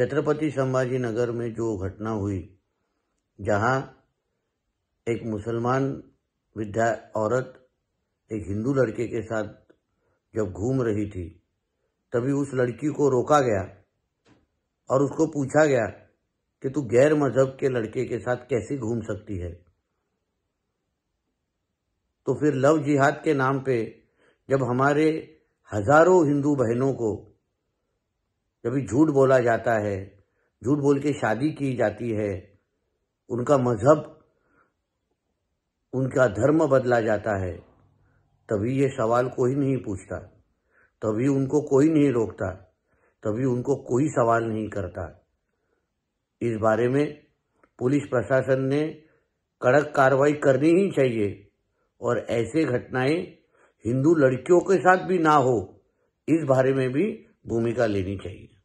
छत्रपति संभाजी नगर में जो घटना हुई जहां एक मुसलमान विद्या औरत एक हिंदू लड़के के साथ जब घूम रही थी तभी उस लड़की को रोका गया और उसको पूछा गया कि तू गैर मजहब के लड़के के साथ कैसे घूम सकती है तो फिर लव जिहाद के नाम पे जब हमारे हजारों हिंदू बहनों को जब झूठ बोला जाता है झूठ बोल के शादी की जाती है उनका मजहब उनका धर्म बदला जाता है तभी ये सवाल कोई नहीं पूछता तभी उनको कोई नहीं रोकता तभी उनको कोई सवाल नहीं करता इस बारे में पुलिस प्रशासन ने कड़क कार्रवाई करनी ही चाहिए और ऐसे घटनाएं हिंदू लड़कियों के साथ भी ना हो इस बारे में भी भूमिका लेनी चाहिए